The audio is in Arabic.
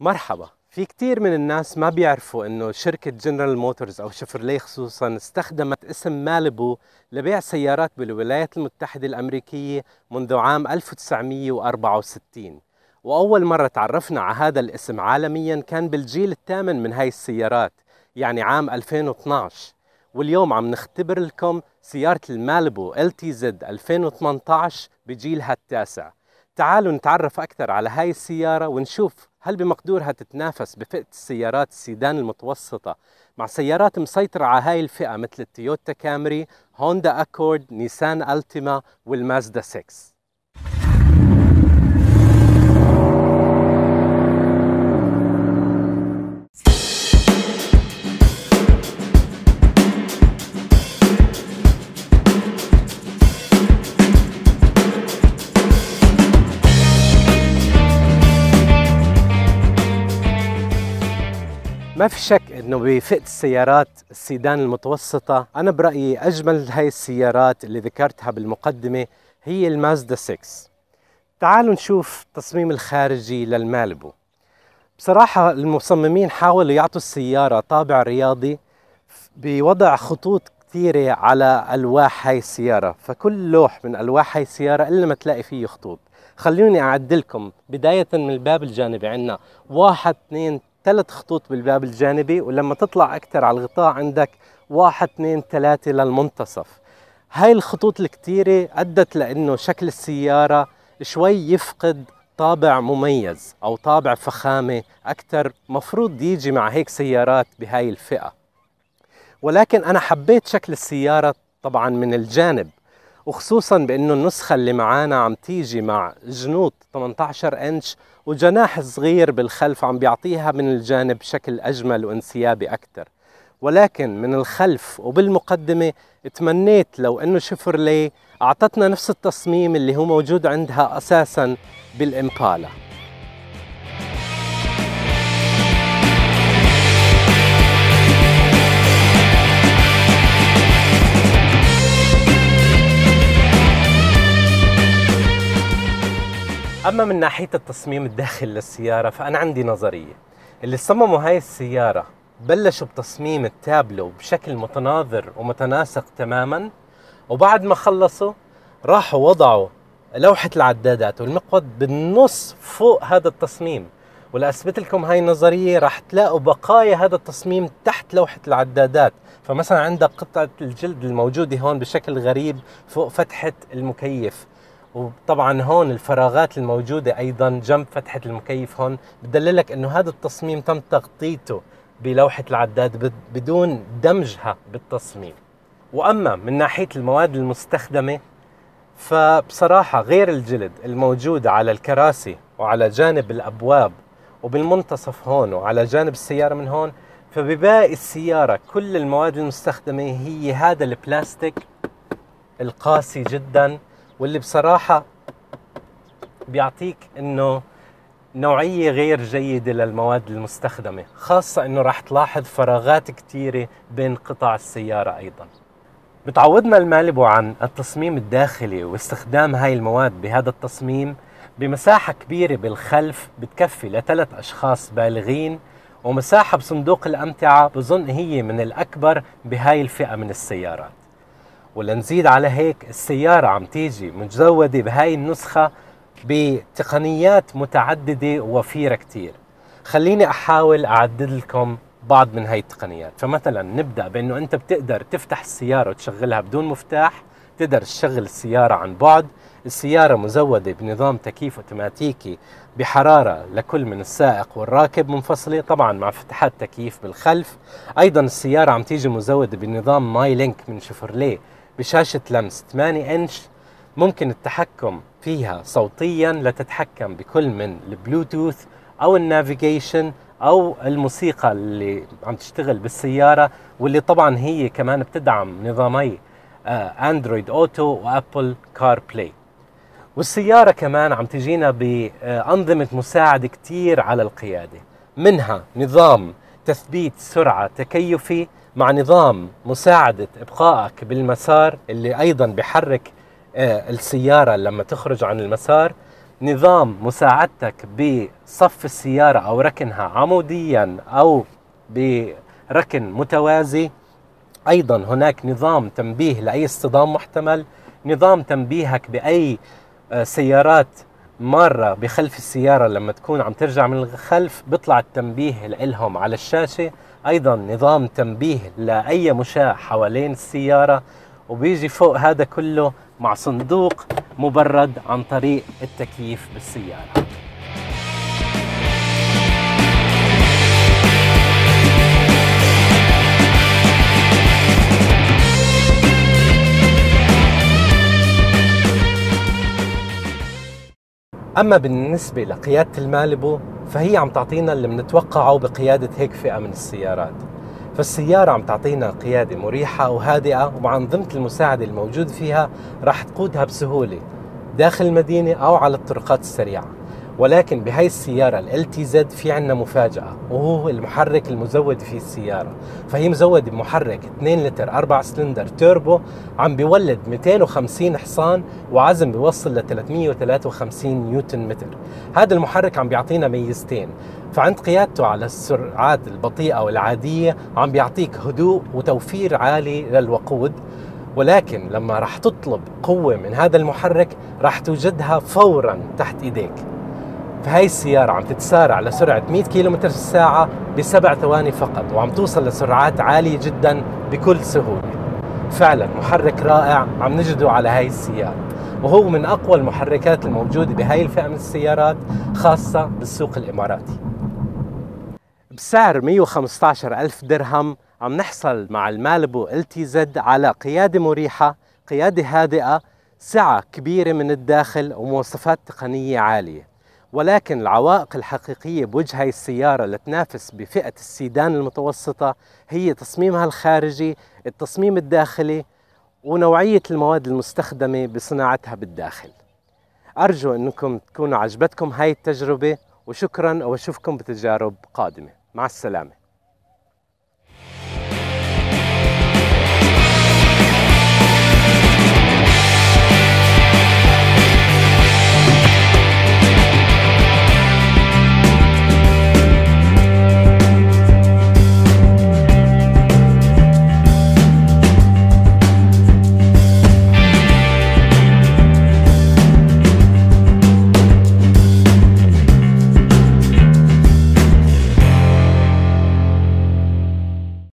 مرحبا في كثير من الناس ما بيعرفوا انه شركة جنرال موتورز او شفرلي خصوصا استخدمت اسم مالبو لبيع سيارات بالولايات المتحدة الامريكية منذ عام 1964 واول مرة تعرفنا على هذا الاسم عالميا كان بالجيل الثامن من هاي السيارات يعني عام 2012 واليوم عم نختبر لكم سيارة المالبو LTZ 2018 بجيلها التاسع تعالوا نتعرف أكثر على هاي السيارة ونشوف هل بمقدورها تتنافس بفئة السيارات السيدان المتوسطة مع سيارات مسيطرة على هاي الفئة مثل التويوتا كامري، هوندا أكورد، نيسان ألتيما والمازدا 6 ما في شك انه بفئه السيارات السيدان المتوسطه انا برايي اجمل هاي السيارات اللي ذكرتها بالمقدمه هي المازدا 6 تعالوا نشوف التصميم الخارجي للمالبو بصراحة المصممين حاولوا يعطوا السيارة طابع رياضي بوضع خطوط كثيرة على ألواح هاي السيارة فكل لوح من ألواح هاي السيارة إلا ما تلاقي فيه خطوط خلوني أعدلكم بداية من الباب الجانبي عندنا واحد اثنين ثلاث خطوط بالباب الجانبي ولما تطلع أكثر على الغطاء عندك واحد اثنين ثلاثة للمنتصف هاي الخطوط الكتيرة أدت لأنه شكل السيارة شوي يفقد طابع مميز أو طابع فخامة أكثر مفروض يجي مع هيك سيارات بهاي الفئة ولكن أنا حبيت شكل السيارة طبعا من الجانب وخصوصا بانه النسخه اللي معانا عم تيجي مع جنوط 18 انش وجناح صغير بالخلف عم بيعطيها من الجانب شكل اجمل وانسيابي اكثر ولكن من الخلف وبالمقدمة تمنيت لو أنه شفرلي أعطتنا نفس التصميم اللي هو موجود عندها أساساً بالإمبالا أما من ناحية التصميم الداخل للسيارة فأنا عندي نظرية اللي صمموا هاي السيارة بلشوا بتصميم التابلو بشكل متناظر ومتناسق تماما وبعد ما خلصوا راحوا وضعوا لوحة العدادات والمقود بالنص فوق هذا التصميم ولأثبت لكم هاي النظرية راح تلاقوا بقايا هذا التصميم تحت لوحة العدادات فمثلا عندك قطعة الجلد الموجودة هون بشكل غريب فوق فتحة المكيف وطبعا هون الفراغات الموجودة أيضا جنب فتحة المكيف هون بتدللك أنه هذا التصميم تم تغطيته بلوحة العداد بدون دمجها بالتصميم وأما من ناحية المواد المستخدمة فبصراحة غير الجلد الموجود على الكراسي وعلى جانب الأبواب وبالمنتصف هون وعلى جانب السيارة من هون فبباقي السيارة كل المواد المستخدمة هي هذا البلاستيك القاسي جدا واللي بصراحه بيعطيك انه نوعية غير جيدة للمواد المستخدمة خاصة أنه راح تلاحظ فراغات كثيرة بين قطع السيارة أيضا بتعودنا المالبو عن التصميم الداخلي واستخدام هاي المواد بهذا التصميم بمساحة كبيرة بالخلف بتكفي لثلاث أشخاص بالغين ومساحة بصندوق الأمتعة بظن هي من الأكبر بهاي الفئة من السيارات ولنزيد على هيك السيارة عم تيجي متزودة بهاي النسخة بتقنيات متعددة ووفيرة كتير خليني أحاول أعدد لكم بعض من هاي التقنيات فمثلا نبدأ بأنه أنت بتقدر تفتح السيارة وتشغلها بدون مفتاح تقدر تشغل السيارة عن بعد السيارة مزودة بنظام تكييف اوتوماتيكي بحرارة لكل من السائق والراكب منفصلة طبعا مع فتحات تكييف بالخلف أيضا السيارة عم تيجي مزودة بنظام ماي لينك من شفرليه بشاشة لمس 8 إنش ممكن التحكم فيها صوتيا لتتحكم بكل من البلوتوث أو النافيجيشن أو الموسيقى اللي عم تشتغل بالسيارة واللي طبعا هي كمان بتدعم نظامي أندرويد أوتو وأبل كار بلاي والسيارة كمان عم تجينا بأنظمة آه، مساعدة كتير على القيادة منها نظام تثبيت سرعة تكيفي مع نظام مساعدة إبقائك بالمسار اللي أيضا بحرك آه، السيارة لما تخرج عن المسار نظام مساعدتك بصف السيارة أو ركنها عموديا أو بركن متوازي أيضا هناك نظام تنبيه لأي اصطدام محتمل نظام تنبيهك بأي آه، سيارات مرة بخلف السيارة لما تكون عم ترجع من الخلف بيطلع التنبيه لإلهم على الشاشة ايضا نظام تنبيه لاي مشاة حوالين السياره وبيجي فوق هذا كله مع صندوق مبرد عن طريق التكييف بالسياره اما بالنسبه لقياده المالبو فهي عم تعطينا اللي بنتوقعه بقياده هيك فئه من السيارات فالسيارة عم تعطينا قيادة مريحة وهادئة ومع أنظمة المساعدة الموجود فيها راح تقودها بسهولة داخل المدينة أو على الطرقات السريعة ولكن بهاي السيارة ال تي زد في عندنا مفاجأة وهو المحرك المزود في السيارة فهي مزودة بمحرك 2 لتر 4 سلندر توربو عم بيولد 250 حصان وعزم بيوصل ل 353 نيوتن متر هذا المحرك عم بيعطينا ميزتين فعند قيادته على السرعات البطيئة والعادية عم بيعطيك هدوء وتوفير عالي للوقود ولكن لما راح تطلب قوة من هذا المحرك راح توجدها فورا تحت ايديك فهي السيارة عم تتسارع لسرعة 100 كم في الساعة بسبع ثواني فقط وعم توصل لسرعات عالية جدا بكل سهولة فعلا محرك رائع عم نجده على هاي السيارة وهو من أقوى المحركات الموجودة بهاي الفئة من السيارات خاصة بالسوق الإماراتي بسعر 115 ألف درهم عم نحصل مع المالبو زد على قيادة مريحة قيادة هادئة سعة كبيرة من الداخل ومواصفات تقنية عالية ولكن العوائق الحقيقية بوجه هاي السيارة اللي تنافس بفئة السيدان المتوسطة هي تصميمها الخارجي التصميم الداخلي ونوعية المواد المستخدمة بصناعتها بالداخل أرجو أنكم تكونوا عجبتكم هاي التجربة وشكرا وأشوفكم بتجارب قادمة مع السلامة